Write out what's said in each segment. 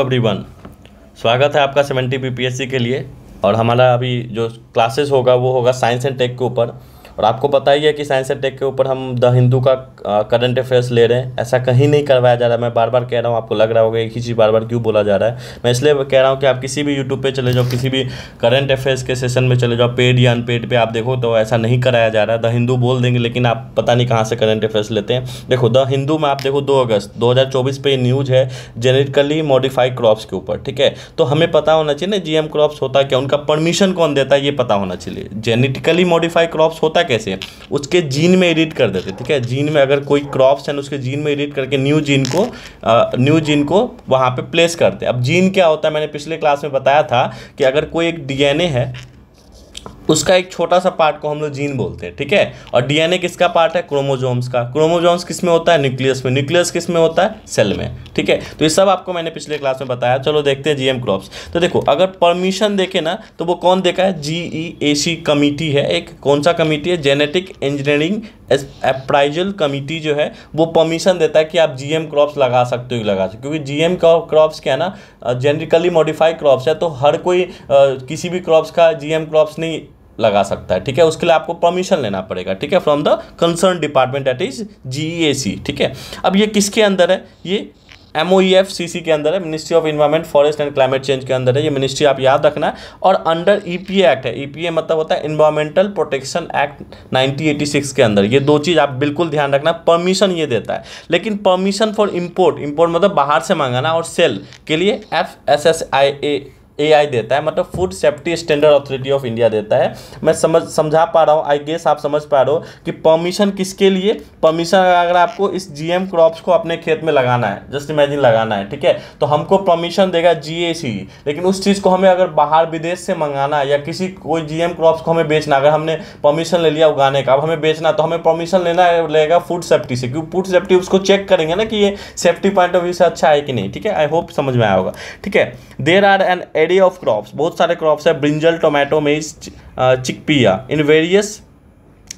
everyone स्वागत है आपका सेवेंटी पीपीएससी के लिए और हमारा अभी जो क्लासेस होगा वो होगा साइंस एंड टेक के ऊपर और आपको पता ही है कि साइंस एंड टेक के ऊपर हम द हिंदू का करंट अफेयर्स ले रहे हैं ऐसा कहीं नहीं करवाया जा रहा है मैं बार बार कह रहा हूँ आपको लग रहा होगा एक ही चीज़ बार बार क्यों बोला जा रहा है मैं इसलिए कह रहा हूँ कि आप किसी भी यूट्यूब पर चले जाओ किसी भी करंट अफेयर्स के सेशन में चले जाओ पेड या अनपेड पर आप देखो तो ऐसा नहीं कराया जा रहा है द हिंदू बोल देंगे लेकिन आप पता नहीं कहाँ से करंट अफेयर्स लेते हैं देखो द हिंदू में आप देखो दो अगस्त दो हज़ार पे न्यूज़ है जेनेटिकली मॉडिफाइड क्रॉप्स के ऊपर ठीक है तो हमें पता होना चाहिए ना जीएम क्रॉप्स होता है क्या उनका परमिशन कौन देता है ये पता होना चाहिए जेनेटिकली मॉडिफाइड क्रॉप्स होता है कैसे उसके जीन में एडिट कर देते ठीक है जीन में अगर कोई क्रॉप्स हैं उसके जीन में एडिट करके न्यू जीन को न्यू जीन को वहाँ पर प्लेस करते अब जीन क्या होता है मैंने पिछले क्लास में बताया था कि अगर कोई एक डी है उसका एक छोटा सा पार्ट को हम लोग जीन बोलते हैं ठीक है और डीएनए किसका पार्ट है क्रोमोजोम्स का क्रोमोजोम्स किस में होता है न्यूक्लियस में न्यूक्लियस किस में होता है सेल में ठीक है तो ये सब आपको मैंने पिछले क्लास में बताया चलो देखते हैं जीएम क्रॉप्स तो देखो अगर परमिशन देखे ना तो वो कौन देखा है जी कमेटी e है एक कौन सा कमेटी है जेनेटिक इंजीनियरिंग अप्राइजल कमेटी जो है वो परमिशन देता है कि आप जीएम क्रॉप्स लगा सकते हो लगा सकते हो क्योंकि जीएम क्रॉप्स क्या है ना जेनरिकली मॉडिफाइड क्रॉप्स है तो हर कोई किसी भी क्रॉप्स का जीएम क्रॉप्स नहीं लगा सकता है ठीक है उसके लिए आपको परमिशन लेना पड़ेगा ठीक है from the concern department at is जी ठीक है अब ये किसके अंदर है ये एम ओ एफ सी सी के अंदर है ministry of environment forest and climate change के अंदर है ये मिनिस्ट्री आप याद रखना है और अंडर ई पी एक्ट है ई पी ए मतलब होता है environmental protection act nineteen eighty six के अंदर ये दो चीज़ आप बिल्कुल ध्यान रखना परमिशन ये देता है लेकिन परमिशन फॉर इम्पोर्ट इम्पोर्ट मतलब बाहर से मंगाना और सेल के लिए F S S A AI एआई देता है मतलब food safety standard authority of India देता है मैं समझ समझा पा रहा हूँ आई गेस आप समझ पा रहे हो कि परमिशन किसके लिए परमिशन अगर आपको इस जीएम क्रॉप्स को अपने खेत में लगाना है जस्ट इमेजिन लगाना है ठीक है तो हमको परमिशन देगा जीएसी लेकिन उस चीज़ को हमें अगर बाहर विदेश से मंगाना है या किसी कोई जीएम क्रॉप्स को हमें बेचना अगर हमने परमिशन ले लिया उगाने का अब हमें बेचना तो हमें परमिशन लेना लेगा फूड सेफ्टी से क्योंकि फूड सेफ्टी उसको चेक करेंगे ना कि ये सेफ्टी पॉइंट ऑफ व्यू से अच्छा है कि नहीं ठीक है आई होप समझ में आया होगा ठीक है there are N variety of crops बहुत सारे क्रॉप्स है brinjal tomato maize chickpea in various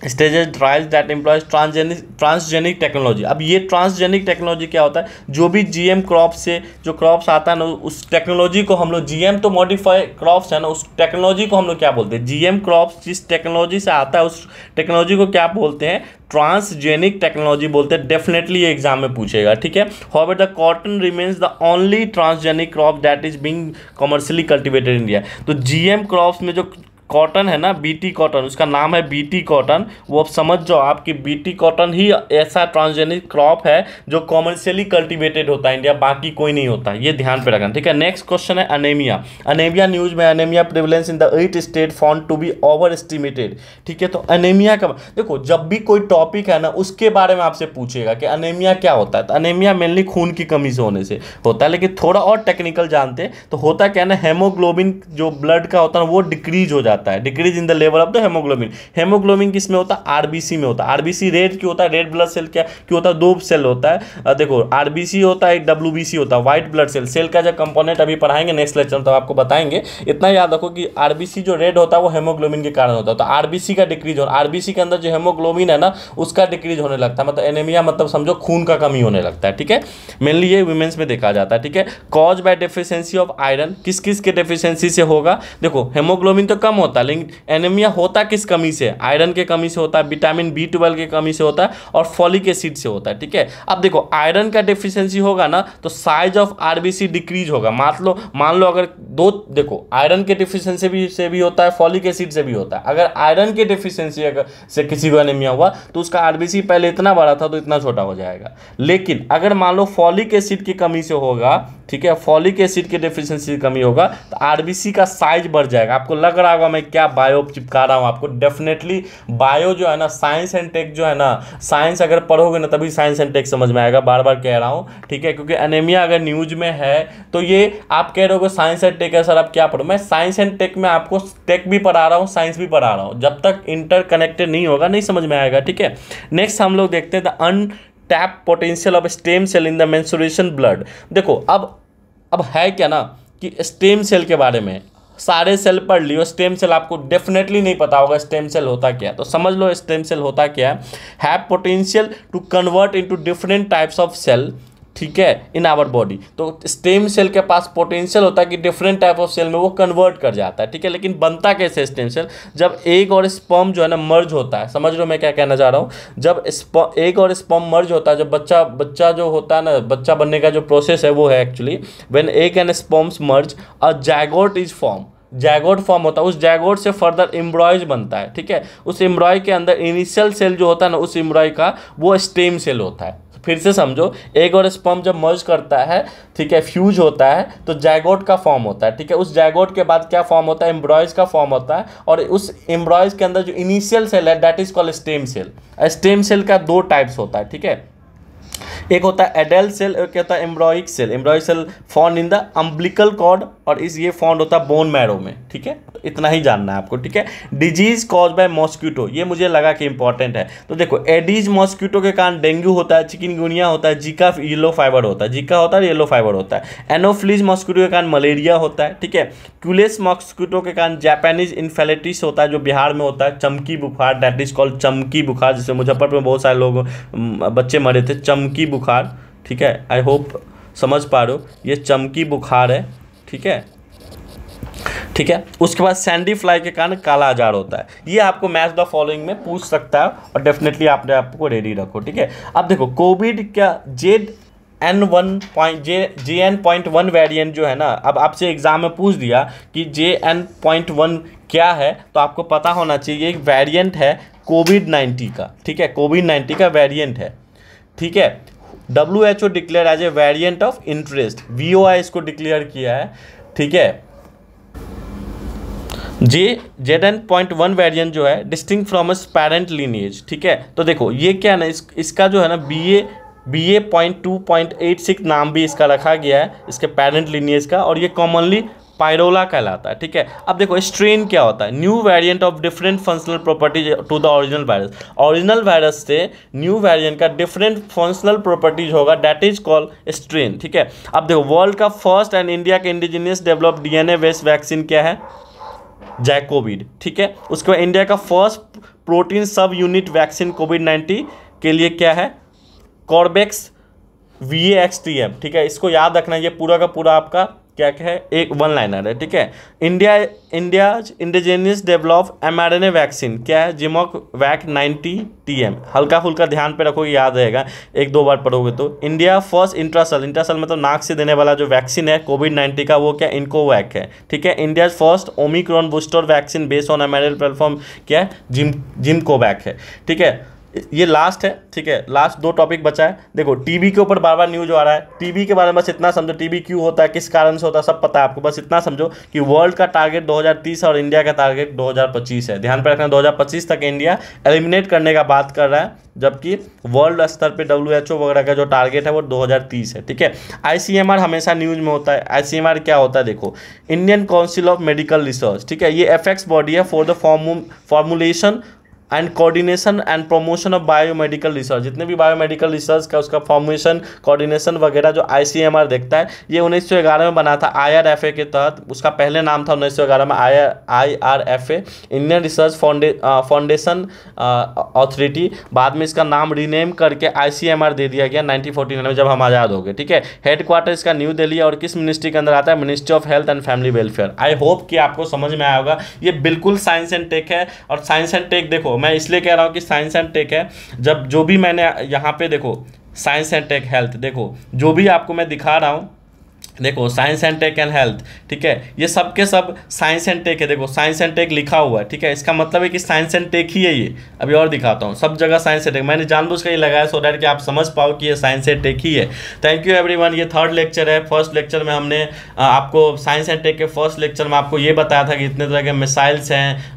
stages trials that employs transgenic transgenic technology अब ये ट्रांसजेनिक टेक्नोलॉजी क्या होता है जो भी जीएम क्रॉप से जो क्रॉप्स आता है ना उस टेक्नोलॉजी को हम लोग जीएम तो मॉडिफाई क्रॉप्स है ना उस टेक्नोलॉजी को हम लोग क्या बोलते हैं जीएम क्रॉप्स जिस टेक्नोलॉजी से आता है उस टेक्नोलॉजी को क्या बोलते हैं ट्रांसजेनिक टेक्नोलॉजी बोलते हैं डेफिनेटली ये एग्जाम में पूछेगा ठीक है however the cotton remains the only transgenic crop that is being commercially cultivated India तो जीएम क्रॉप्स में जो कॉटन है ना बीटी कॉटन उसका नाम है बीटी कॉटन वो आप समझ जाओ आपकी बीटी कॉटन ही ऐसा ट्रांसजेनिक क्रॉप है जो कॉमर्शियली कल्टीवेटेड होता है इंडिया बाकी कोई नहीं होता ये ध्यान पे रखना ठीक है नेक्स्ट क्वेश्चन है अनेमिया अनेमिया न्यूज में anaemia prevalence in the eight state found to be overestimated ठीक है तो अनेमिया का देखो जब भी कोई टॉपिक है ना उसके बारे में आपसे पूछेगा कि अनेमिया क्या होता है तो अनेमिया मेनली खून की कमी से होने से होता है लेकिन थोड़ा और टेक्निकल जानते तो होता क्या ना हेमोग्लोबिन जो ब्लड का होता है वो डिक्रीज हो जाता जाता है decrease in the level of the haemoglobin haemoglobin किस में होता है आरबीसी में होता है आरबीसी रेड क्यों होता है रेड ब्लड सेल क्या क्यों होता है दो सेल होता है देखो आरबीसी होता है एक डब्ल्यू होता है व्हाइट ब्लड सेल सेल का जब कंपोनेंट अभी पढ़ाएंगे नेक्स्ट लेक्चर तो आपको बताएंगे इतना याद रखो कि आरबीसी जो रेड होता है वो हेमोग्लोबिन के कारण होता है तो आरबीसी का डिक्रीज और आरबीसी के अंदर जो हेमोग्लोबिन है ना उसका डिक्रीज होने लगता है मतलब एनेमिया मतलब समझो खून का कमी होने लगता है ठीक है मेनली ये वुमेन्स में देखा जाता है ठीक है cause by deficiency of iron किस किस के डेफिशिएंसी से होगा देखो हेमोग्लोबिन तो कम होता लेकिन एनेमिया होता किस कमी से आयरन के कमी से होता है विटामिन बी ट्वेल्व के कमी से होता है और फॉलिक एसिड से होता है ठीक है अब देखो आयरन का डिफिशियंसी होगा ना तो साइज ऑफ आरबीसी डिक्रीज होगा मान लो मान लो अगर दो देखो आयरन के डिफिशियंसी भी से भी होता है फॉलिक एसिड से भी होता है अगर आयरन के डिफिशियंसी अगर से किसी को एनीमिया हुआ तो उसका आरबीसी पहले इतना बड़ा था तो इतना छोटा हो जाएगा लेकिन अगर मान लो फॉलिक एसिड की कमी से होगा ठीक है फॉलिक एसिड के डिफिशियंसी की कमी होगा तो आरबीसी का साइज बढ़ जाएगा आपको लग रहा होगा मैं क्या बायो चिपका रहा हूँ आपको डेफिनेटली बायो जो है ना साइंस एंड टेक जो है ना साइंस अगर पढ़ोगे ना तभी साइंस एंड टेक समझ में आएगा बार बार कह रहा हूँ ठीक है क्योंकि एनेमिया अगर न्यूज में है तो ये आप कह रहे हो साइंस एंड टेक लेकर सर आप क्या पढ़ो मैं साइंस एंड टेक में आपको टेक भी पढ़ा रहा हूँ साइंस भी पढ़ा रहा हूँ जब तक इंटर कनेक्टेड नहीं होगा नहीं समझ में आएगा ठीक है नेक्स्ट हम लोग देखते हैं the untapped potential of stem cell in the menstruation blood देखो अब अब है क्या ना कि स्टेम सेल के बारे में सारे सेल पढ़ लियो स्टेम सेल आपको डेफिनेटली नहीं पता होगा स्टेम सेल होता क्या है तो समझ लो स्टेम सेल होता क्या है have potential to convert into different types of cell ठीक है इन आवर बॉडी तो स्टेम सेल के पास पोटेंशियल होता है कि डिफरेंट टाइप ऑफ सेल में वो कन्वर्ट कर जाता है ठीक है लेकिन बनता कैसे स्टेम सेल जब एक और स्पम जो है ना मर्ज होता है समझ लो मैं क्या कहना चाह रहा हूँ जब एक और स्पम मर्ज होता है जब बच्चा बच्चा जो होता है ना बच्चा बनने का जो प्रोसेस है वो है actually when egg and sperms merge a zygote is form zygote form होता है उस जैगोड से फर्दर एम्ब्रॉयज बनता है ठीक है उस एम्ब्रॉय के अंदर इनिशियल सेल जो होता है ना उस एम्ब्रॉय का वो स्टेम सेल होता है फिर से समझो एग और स्पम जब मर्ज करता है ठीक है फ्यूज होता है तो जैगोट का फॉर्म होता है ठीक है उस जैगोट के बाद क्या फॉर्म होता है एम्ब्रॉयज का फॉर्म होता है और उस एम्ब्रॉयज के अंदर जो इनिशियल सेल है that is called stem cell stem cell का दो टाइप्स होता है ठीक है एक होता है एडल्ट सेल एक होता है embryonic cell embryonic cell found in the umbilical cord और इस ये फॉन्ड होता है बोन मैरो में ठीक है तो इतना ही जानना है आपको ठीक है डिजीज कॉज बाय मॉस्क्यूटो ये मुझे लगा कि इंपॉर्टेंट है तो देखो एडीज मॉस्क्यूटो के कारण डेंगू होता है चिकनगुनिया होता है जीका येलो फाइबर होता है जीका होता है येलो फाइबर होता है एनोफ्लिज मॉस्क्यूटो के कारण मलेरिया होता है ठीक है क्यूलेस मॉस्क्यूटो के कारण जापानीज इन्फेलेटिस होता है जो बिहार में होता है चमकी बुखार डेट इज कॉल्ड चमकी बुखार जिसमें मुजफ्फरपुर में बहुत सारे लोग बच्चे मरे थे चमकी बुखार बुखार ठीक है आई होप समझ पा रहे हो ये चमकी बुखार है ठीक है ठीक है उसके बाद सैंडी फ्लाई के कारण काला आजार होता है ये आपको मैच द फॉलोइंग में पूछ सकता है और डेफिनेटली आपने आपको रेडी रखो ठीक है अब देखो कोविड का Z N one point J J N point one variant जो है ना अब आपसे एग्जाम में पूछ दिया कि जे एन पॉइंट वन क्या है तो आपको पता होना चाहिए एक वेरियंट है कोविड नाइन्टी का ठीक है कोविड नाइन्टी का वेरियंट है ठीक है W H O declare as a variant of interest V O I इसको डिक्लेयर किया है ठीक है जी Z N point one variant जो है distinct from its parent lineage ठीक है तो देखो ये क्या है ना इस, इसका जो है ना B A B A point two point eight six नाम भी इसका रखा गया है इसके पेरेंट लीनिएज का और ये कॉमनली पायरोला कहलाता है ठीक है अब देखो स्ट्रेन क्या होता है new variant of different functional properties to the original virus original virus से न्यू वेरिएंट का डिफरेंट फंक्शनल प्रॉपर्टीज होगा डैट इज कॉल्ड स्ट्रेन ठीक है अब देखो वर्ल्ड का फर्स्ट एंड इंडिया के indigenous develop DNA based vaccine क्या है जैकोविड ठीक है उसके बाद इंडिया का first protein subunit vaccine Covid nineteen के लिए क्या है कॉर्बेक्स वी एक्स टी ठीक है इसको याद रखना ये पूरा का पूरा आपका क्या क्या है एक वन लाइनर है ठीक है India India indigenous develop M R N A vaccine क्या है Gemcovac ninety T M हल्का फुल्का ध्यान पे रखोगे याद रहेगा एक दो बार पढ़ोगे तो इंडिया फर्स्ट इंट्रासल इंट्रासल मतलब नाक से देने वाला जो वैक्सीन है कोविड नाइन्टीन का वो क्या इनको वैक है ठीक है India first Omicron booster vaccine based on M R N platform क्या है जिम जिम को वैक है ठीक है ये लास्ट है ठीक है लास्ट दो टॉपिक बचा है देखो टीबी के ऊपर बार बार न्यूज आ रहा है टीबी के बारे में बस इतना समझो टीबी क्यों होता है किस कारण से होता है सब पता है आपको बस इतना समझो कि वर्ल्ड का टारगेट 2030 और इंडिया का टारगेट 2025 है ध्यान पर रखना 2025 तक इंडिया एलिमिनेट करने का बात कर रहा है जबकि वर्ल्ड स्तर पर डब्ल्यू वगैरह का जो टारगेट है वो दो है ठीक है आई हमेशा न्यूज में होता है आई क्या होता है देखो Indian council of medical research ठीक है ये एफेक्स बॉडी है for the formulation and coordination and promotion of biomedical research जितने भी बायोमेडिकल रिसर्च का उसका फॉर्मेशन कोऑर्डिनेशन वगैरह जो आईसीएमआर देखता है ये 1911 में बना था आईआरएफए के तहत उसका पहले नाम था 1911 में I A Indian research foundation authority बाद में इसका नाम रीनेम करके आई दे दिया गया नाइनटीन में जब हम आज़ाद हो गए ठीक है हेड क्वार्टर इसका न्यू दिल्ली और किस मिनिस्ट्री के अंदर आता है ministry of health and family welfare I hope कि आपको समझ में आया होगा ये बिल्कुल साइंस एंड टेक है और साइंस एंड टेक देखो मैं इसलिए कह रहा हूँ कि साइंस एंड टेक है जब जो भी मैंने यहाँ पे देखो साइंस एंड टेक हेल्थ देखो जो भी आपको मैं दिखा रहा हूँ देखो science and tech and health ठीक है ये सब के सब साइंस एंड टेक है देखो साइंस एंड टेक लिखा हुआ है ठीक है इसका मतलब है कि साइंस एंड टेक ही है ये अभी और दिखाता हूँ सब जगह साइंस एंड टेक मैंने जानबूझ कर ही लगाया सो डैट कि आप समझ पाओ कि ये साइंस एंड टेक ही है थैंक यू एवरी ये थर्ड लेक्चर है फर्स्ट लेक्चर में हमने आपको साइंस एंड टेक के फर्स्ट लेक्चर में आपको ये बताया था कि इतने तरह के मिसाइल्स हैं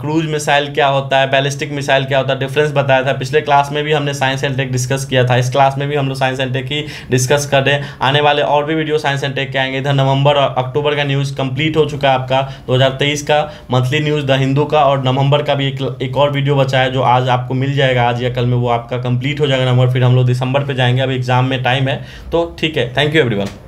क्रूज मिसाइल क्या होता है बैलिस्टिक मिसाइल क्या होता है डिफरेंस बताया था पिछले क्लास में भी हमने साइंस एंड टेक डिस्कस किया था इस क्लास में भी हम लोग साइंस एंड टेक ही डिस्कस कर रहे हैं आने वाले और भी वीडियोस साइंस एंड टेक के आएंगे इधर नवंबर और अक्टूबर का न्यूज़ कंप्लीट हो चुका है आपका 2023 का मंथली न्यूज़ द हिंदू का और नवंबर का भी एक एक और वीडियो बचा है जो आज आपको मिल जाएगा आज या कल में वो आपका कंप्लीट हो जाएगा नवंबर फिर हम लोग दिसंबर पर जाएंगे अभी एग्जाम में टाइम है तो ठीक है थैंक यू एवरीवन